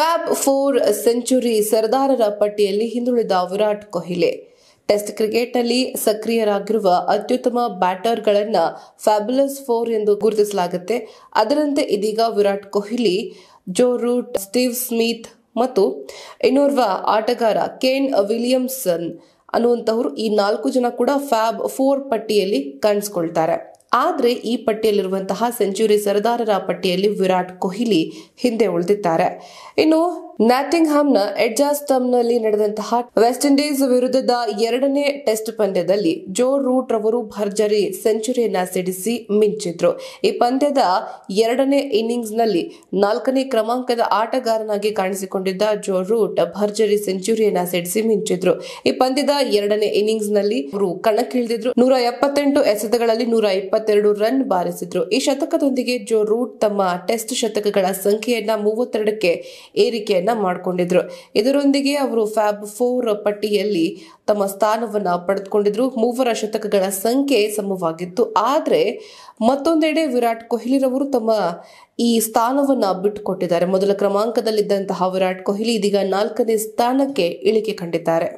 fab four century ಸರ್ದಾರರ ಪಟ್ಟಿಯಲ್ಲಿ ಹಿಂದುಳಿದ Virat Kohli test ಕ್ರಿಕೆಟ್ನಲ್ಲಿ ಸಕ್ರಿಯರಾಗಿರುವ ಅತ್ಯುತ್ತಮ ಬ್ಯಾಟರ್ಗಳನ್ನು ಫ್ಯಾಬ್ಯುಲಸ್ ಫೋರ್ ಎಂದು ಗುರುತಿಸಲಾಗುತ್ತೆ ಅದರಂತೆ ಇದೀಗ Virat Kohli Joe Root Steve Smith ಮತ್ತು ಇನ್ನೋರ್ವ ಆಟಗಾರ ಕೇನ್ ವಿಲಿಯಮ್ಸನ್ ಅನ್ನುವಂತಹವರು ಈ ನಾಲ್ಕು ಜನ ಕೂಡ ಫ್ಯಾಬ್ ಫೋರ್ ಪಟ್ಟಿಯಲ್ಲಿ ಕಾಣಿಸ್ಕೊಳ್ತಾರೆ ಆದರೆ ಈ ಪಟ್ಟಿಯಲ್ಲಿರುವಂತಹ ಸೆಂಚುರಿ ಸರದಾರರ ಪಟ್ಟಿಯಲ್ಲಿ ವಿರಾಟ್ ಕೊಹ್ಲಿ ಹಿಂದೆ ಉಳಿದಿದ್ದಾರೆ ಇನ್ನು ನ್ಯಾಟಿಂಗ್ಹಾಮ್ನ ಎಡ್ಜಾಸ್ಟಮ್ನಲ್ಲಿ ನಡೆದಂತಹ ವೆಸ್ಟ್ ಇಂಡೀಸ್ ವಿರುದ್ಧದ ಎರಡನೇ ಟೆಸ್ಟ್ ಪಂದ್ಯದಲ್ಲಿ ಜೋ ರೂಟ್ ರವರು ಭರ್ಜರಿ ಸೆಂಚುರಿಯನ್ನ ಸಿಡಿಸಿ ಮಿಂಚಿದ್ರು ಈ ಪಂದ್ಯದ ಎರಡನೇ ಇನ್ನಿಂಗ್ಸ್ನಲ್ಲಿ ನಾಲ್ಕನೇ ಕ್ರಮಾಂಕದ ಆಟಗಾರನಾಗಿ ಕಾಣಿಸಿಕೊಂಡಿದ್ದ ಜೋ ರೂಟ್ ಭರ್ಜರಿ ಸೆಂಚುರಿಯನ್ನ ಸಿಡಿಸಿ ಮಿಂಚಿದ್ರು ಈ ಪಂದ್ಯದ ಎರಡನೇ ಇನ್ನಿಂಗ್ಸ್ನಲ್ಲಿ ಅವರು ಕಣಕ್ಕಿಳಿದಿದ್ರು ನೂರ ಎಪ್ಪತ್ತೆಂಟು ಎಸೆತಗಳಲ್ಲಿ ನೂರ ಇಪ್ಪತ್ತೆರಡು ರನ್ ಬಾರಿಸಿದ್ರು ಈ ಶತಕದೊಂದಿಗೆ ಜೋ ರೂಟ್ ತಮ್ಮ ಟೆಸ್ಟ್ ಶತಕಗಳ ಸಂಖ್ಯೆಯನ್ನ ಮೂವತ್ತೆರಡಕ್ಕೆ ಏರಿಕೆಯನ್ನು ಮಾಡಿಕೊಂಡಿದ್ರು ಇದರೊಂದಿಗೆ ಅವರು ಫ್ಯಾಬ್ ಫೋರ್ ಪಟ್ಟಿಯಲ್ಲಿ ತಮ್ಮ ಸ್ಥಾನವನ್ನ ಪಡೆದುಕೊಂಡಿದ್ರು ಮೂವರ ಶತಕಗಳ ಸಂಖ್ಯೆ ಸಮವಾಗಿತ್ತು ಆದರೆ ಮತ್ತೊಂದೆಡೆ ವಿರಾಟ್ ರವರು ತಮ್ಮ ಈ ಸ್ಥಾನವನ್ನ ಬಿಟ್ಟುಕೊಟ್ಟಿದ್ದಾರೆ ಮೊದಲ ಕ್ರಮಾಂಕದಲ್ಲಿದ್ದಂತಹ ವಿರಾಟ್ ಕೊಹ್ಲಿ ಇದೀಗ ನಾಲ್ಕನೇ ಸ್ಥಾನಕ್ಕೆ ಇಳಿಕೆ ಕಂಡಿದ್ದಾರೆ